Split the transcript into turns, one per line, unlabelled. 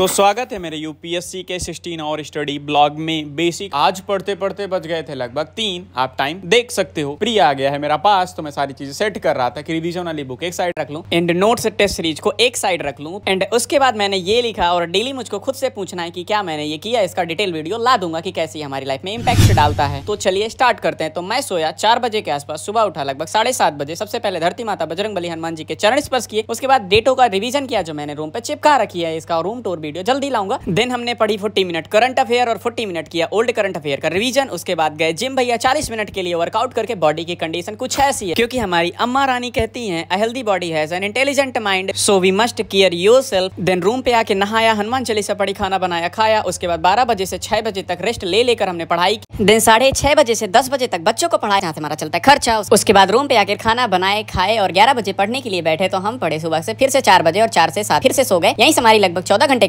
तो स्वागत है मेरे यूपीएससी के 16 और स्टडी ब्लॉग में बेसिक आज पढ़ते पढ़ते बच गए थे लगभग तीन आप टाइम देख सकते हो प्रिया आ गया है मेरा पास तो मैं सारी चीजें सेट कर रहा था कि रिविजन वाली बुक एक साइड रख लू एंड नोट्स टेस्ट सीरीज को एक साइड रख लू एंड उसके बाद मैंने ये लिखा और
डेली मुझको खुद से पूछना है की क्या मैंने ये किया इसका डिटेल वीडियो ला दूंगा की कैसे हमारी लाइफ में इम्पैक्ट डालता है तो चलिए स्टार्ट करते हैं तो मैं सोया चार बजे के आसपास सुबह उठा लगभग साढ़े बजे सबसे पहले धरती माता बजरंग हनुमान जी के चरण स्पर्श किए उसके बाद डेटो का रिविजन किया जो मैंने रूम पे चिपका रखी है इसका रूम टूर वीडियो जल्दी लाऊंगा देन हमने पढ़ी फोर्टी मिनट करंट अफेयर और फोर्टी मिनट किया ओल्ड करंट अफेयर का रिविजन उसके बाद गए जिम भैया चालीस मिनट के लिए वर्कआउट करके बॉडी की कंडीशन कुछ ऐसी है क्योंकि हमारी अम्मा रानी कहती है healthy body has an intelligent mind so we must care yourself then room पे आके नहाया हनुमान चालीसा पढ़ी खाना बनाया खाया उसके बाद बारह बजे से छह बजे तक रेस्ट ले लेकर हमने पढ़ाई
देन साढ़े
छह बजे से दस बजे तक बच्चों को पढ़ाया जहाँ से हमारा चलता है खर्चा उसके बाद रूम पे आकर खाना बनाए खाए और ग्यारह बजे पढ़ने के लिए बैठे तो हम पढ़े सुबह से फिर से चार बजे और चार से सात फिर से सो गए यही हमारी लगभग चौदह घंटे